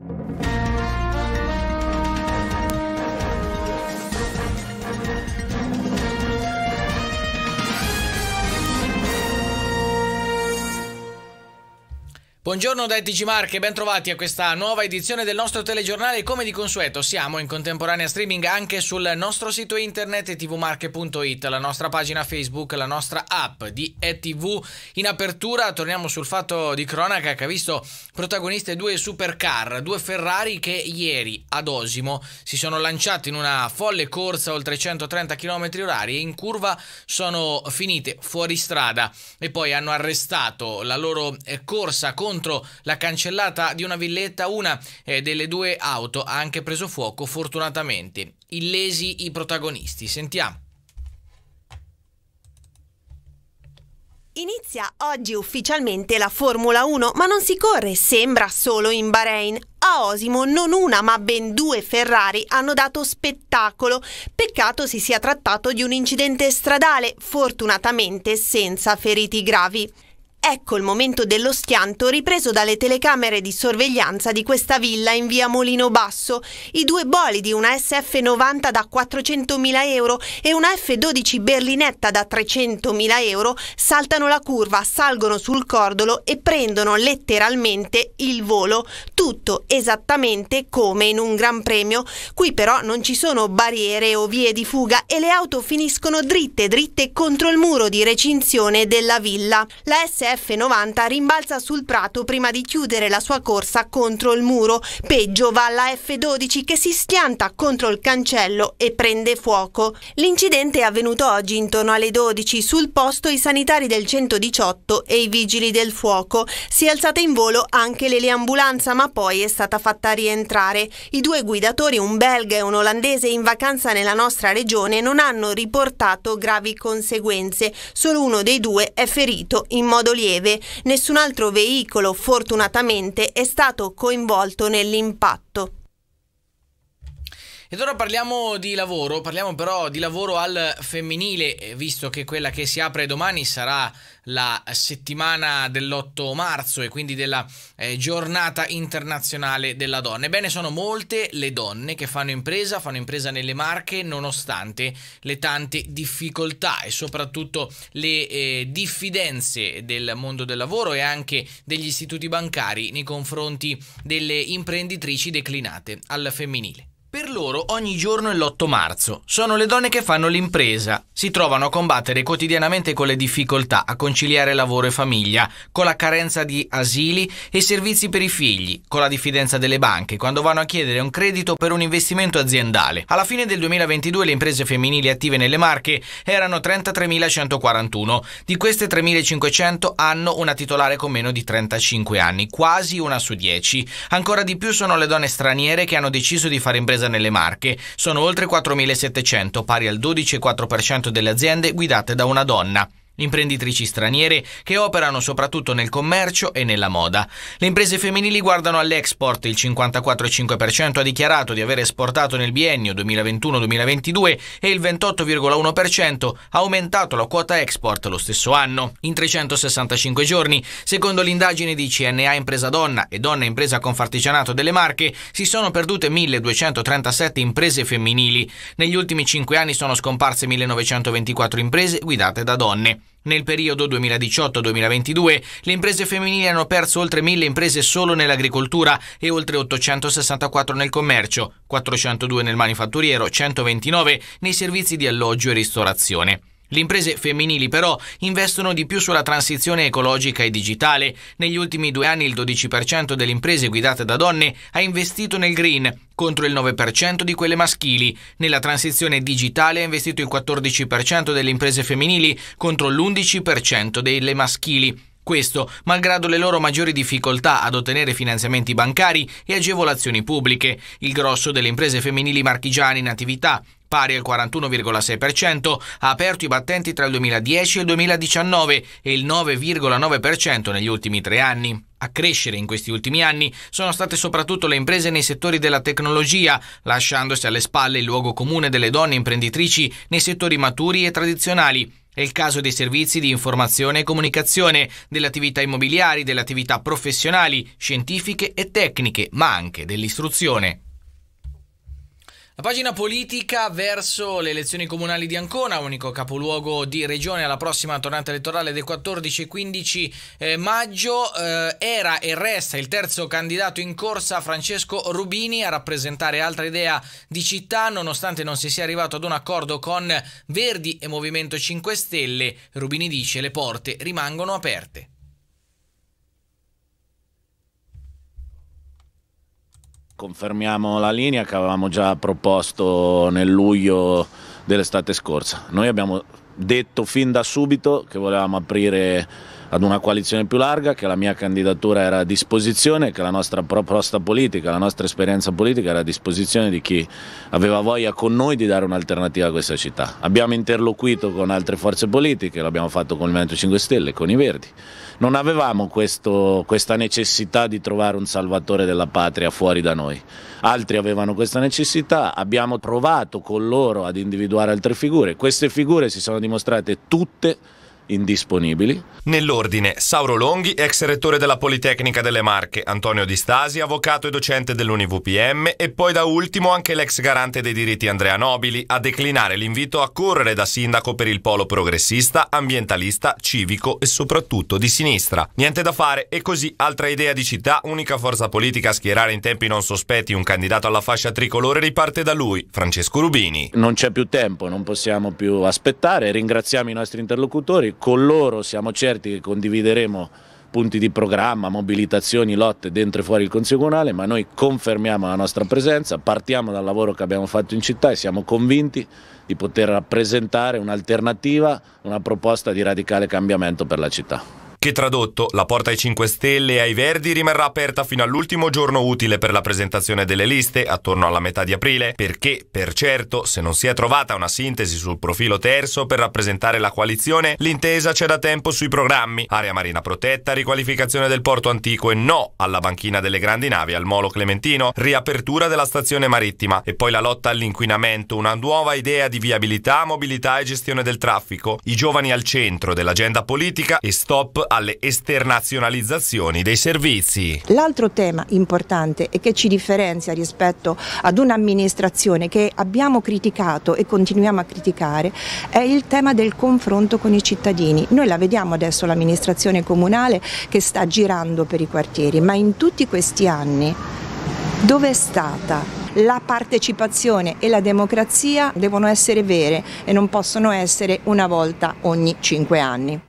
you Buongiorno da ETG Marche, ben trovati a questa nuova edizione del nostro telegiornale. Come di consueto siamo in contemporanea streaming anche sul nostro sito internet tvmarche.it, la nostra pagina Facebook, la nostra app di ETV. In apertura torniamo sul fatto di cronaca che ha visto protagoniste due supercar, due Ferrari che ieri ad Osimo si sono lanciati in una folle corsa oltre 130 km orari e in curva sono finite fuori strada e poi hanno arrestato la loro eh, corsa contro contro la cancellata di una villetta una eh, delle due auto ha anche preso fuoco fortunatamente. Illesi i protagonisti, sentiamo. Inizia oggi ufficialmente la Formula 1, ma non si corre, sembra solo in Bahrain. A Osimo non una ma ben due Ferrari hanno dato spettacolo. Peccato si sia trattato di un incidente stradale, fortunatamente senza feriti gravi. Ecco il momento dello schianto ripreso dalle telecamere di sorveglianza di questa villa in via Molino Basso. I due bolidi, una SF90 da 400.000 euro e una F12 berlinetta da 300.000 euro, saltano la curva, salgono sul cordolo e prendono letteralmente il volo. Tutto esattamente come in un Gran Premio. Qui però non ci sono barriere o vie di fuga e le auto finiscono dritte dritte contro il muro di recinzione della villa. La SF F90 rimbalza sul prato prima di chiudere la sua corsa contro il muro. Peggio va la F12 che si schianta contro il cancello e prende fuoco. L'incidente è avvenuto oggi intorno alle 12. Sul posto i sanitari del 118 e i vigili del fuoco. Si è alzata in volo anche l'eleambulanza ma poi è stata fatta rientrare. I due guidatori, un belga e un olandese in vacanza nella nostra regione, non hanno riportato gravi conseguenze. Solo uno dei due è ferito in modo lieve, nessun altro veicolo fortunatamente è stato coinvolto nell'impatto. Ed ora parliamo di lavoro, parliamo però di lavoro al femminile, eh, visto che quella che si apre domani sarà la settimana dell'8 marzo e quindi della eh, giornata internazionale della donna. Ebbene, sono molte le donne che fanno impresa, fanno impresa nelle marche nonostante le tante difficoltà e soprattutto le eh, diffidenze del mondo del lavoro e anche degli istituti bancari nei confronti delle imprenditrici declinate al femminile loro ogni giorno è l'8 marzo. Sono le donne che fanno l'impresa. Si trovano a combattere quotidianamente con le difficoltà a conciliare lavoro e famiglia, con la carenza di asili e servizi per i figli, con la diffidenza delle banche quando vanno a chiedere un credito per un investimento aziendale. Alla fine del 2022 le imprese femminili attive nelle Marche erano 33.141. Di queste 3.500 hanno una titolare con meno di 35 anni, quasi una su 10. Ancora di più sono le donne straniere che hanno deciso di fare impresa nelle delle Marche. Sono oltre 4.700, pari al 12,4% delle aziende guidate da una donna imprenditrici straniere che operano soprattutto nel commercio e nella moda. Le imprese femminili guardano all'export, il 54,5% ha dichiarato di aver esportato nel biennio 2021-2022 e il 28,1% ha aumentato la quota export lo stesso anno, in 365 giorni. Secondo l'indagine di CNA Impresa Donna e Donna Impresa Confartigianato delle Marche, si sono perdute 1237 imprese femminili. Negli ultimi 5 anni sono scomparse 1924 imprese guidate da donne. Nel periodo 2018-2022 le imprese femminili hanno perso oltre 1000 imprese solo nell'agricoltura e oltre 864 nel commercio, 402 nel manifatturiero, 129 nei servizi di alloggio e ristorazione. Le imprese femminili però investono di più sulla transizione ecologica e digitale. Negli ultimi due anni il 12% delle imprese guidate da donne ha investito nel green, contro il 9% di quelle maschili. Nella transizione digitale ha investito il 14% delle imprese femminili contro l'11% delle maschili. Questo, malgrado le loro maggiori difficoltà ad ottenere finanziamenti bancari e agevolazioni pubbliche. Il grosso delle imprese femminili marchigiane in attività pari al 41,6%, ha aperto i battenti tra il 2010 e il 2019 e il 9,9% negli ultimi tre anni. A crescere in questi ultimi anni sono state soprattutto le imprese nei settori della tecnologia, lasciandosi alle spalle il luogo comune delle donne imprenditrici nei settori maturi e tradizionali. È il caso dei servizi di informazione e comunicazione, delle attività immobiliari, delle attività professionali, scientifiche e tecniche, ma anche dell'istruzione. La pagina politica verso le elezioni comunali di Ancona, unico capoluogo di regione alla prossima tornata elettorale del 14 e 15 eh, maggio, eh, era e resta il terzo candidato in corsa Francesco Rubini a rappresentare altra idea di città, nonostante non si sia arrivato ad un accordo con Verdi e Movimento 5 Stelle. Rubini dice le porte rimangono aperte. Confermiamo la linea che avevamo già proposto nel luglio dell'estate scorsa. Noi abbiamo detto fin da subito che volevamo aprire ad una coalizione più larga, che la mia candidatura era a disposizione, che la nostra proposta politica, la nostra esperienza politica era a disposizione di chi aveva voglia con noi di dare un'alternativa a questa città. Abbiamo interloquito con altre forze politiche, l'abbiamo fatto con il Movimento 5 Stelle, con i Verdi. Non avevamo questo, questa necessità di trovare un salvatore della patria fuori da noi. Altri avevano questa necessità, abbiamo provato con loro ad individuare altre figure. Queste figure si sono dimostrate tutte indisponibili. Nell'ordine, Sauro Longhi, ex rettore della Politecnica delle Marche, Antonio Di Stasi, avvocato e docente dell'UniVPM e poi da ultimo anche l'ex garante dei diritti Andrea Nobili a declinare l'invito a correre da sindaco per il polo progressista, ambientalista, civico e soprattutto di sinistra. Niente da fare e così altra idea di città, unica forza politica a schierare in tempi non sospetti un candidato alla fascia tricolore riparte da lui, Francesco Rubini. Non c'è più tempo, non possiamo più aspettare, ringraziamo i nostri interlocutori con loro siamo certi che condivideremo punti di programma, mobilitazioni, lotte dentro e fuori il Consiglio Comunale, ma noi confermiamo la nostra presenza, partiamo dal lavoro che abbiamo fatto in città e siamo convinti di poter rappresentare un'alternativa, una proposta di radicale cambiamento per la città che tradotto la porta ai 5 Stelle e ai Verdi rimarrà aperta fino all'ultimo giorno utile per la presentazione delle liste, attorno alla metà di aprile, perché, per certo, se non si è trovata una sintesi sul profilo terzo per rappresentare la coalizione, l'intesa c'è da tempo sui programmi, area marina protetta, riqualificazione del porto antico e no alla banchina delle grandi navi al molo clementino, riapertura della stazione marittima e poi la lotta all'inquinamento, una nuova idea di viabilità, mobilità e gestione del traffico, i giovani al centro dell'agenda politica e stop alle esternazionalizzazioni dei servizi. L'altro tema importante e che ci differenzia rispetto ad un'amministrazione che abbiamo criticato e continuiamo a criticare è il tema del confronto con i cittadini. Noi la vediamo adesso l'amministrazione comunale che sta girando per i quartieri, ma in tutti questi anni dove è stata la partecipazione e la democrazia devono essere vere e non possono essere una volta ogni cinque anni.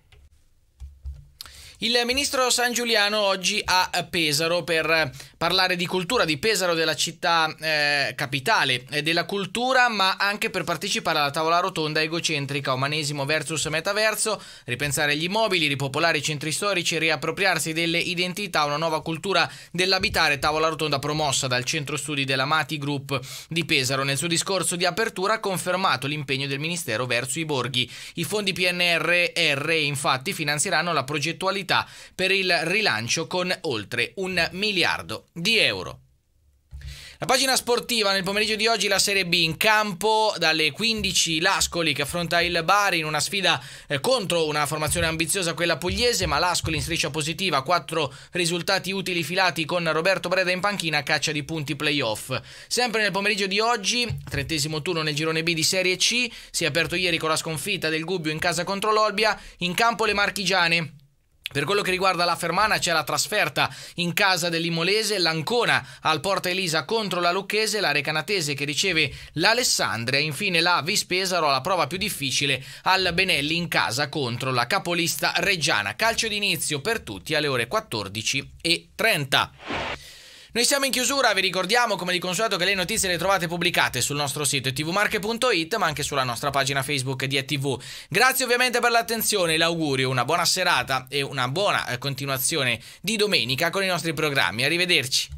Il ministro San Giuliano oggi a Pesaro per parlare di cultura di Pesaro, della città eh, capitale e eh, della cultura, ma anche per partecipare alla tavola rotonda egocentrica umanesimo versus metaverso, ripensare gli immobili, ripopolare i centri storici, riappropriarsi delle identità, una nuova cultura dell'abitare, tavola rotonda promossa dal centro studi della Mati Group di Pesaro. Nel suo discorso di apertura ha confermato l'impegno del Ministero verso i borghi. I fondi PNRR infatti finanzieranno la progettualità per il rilancio con oltre un miliardo di euro. La pagina sportiva nel pomeriggio di oggi la Serie B in campo dalle 15 l'Ascoli che affronta il Bari in una sfida eh, contro una formazione ambiziosa quella pugliese ma l'Ascoli in striscia positiva, 4 risultati utili filati con Roberto Breda in panchina, caccia di punti playoff. Sempre nel pomeriggio di oggi, trentesimo turno nel girone B di Serie C, si è aperto ieri con la sconfitta del Gubbio in casa contro l'Olbia, in campo le Marchigiane per quello che riguarda la Fermana c'è la trasferta in casa dell'Imolese, l'Ancona al Porta Elisa contro la Lucchese, la Recanatese che riceve l'Alessandria, e infine la Vispesaro alla prova più difficile al Benelli in casa contro la capolista Reggiana. Calcio d'inizio per tutti alle ore 14.30. Noi siamo in chiusura, vi ricordiamo come di consueto che le notizie le trovate pubblicate sul nostro sito tvmarche.it ma anche sulla nostra pagina Facebook di ETV. Grazie ovviamente per l'attenzione, l'augurio, una buona serata e una buona eh, continuazione di domenica con i nostri programmi. Arrivederci.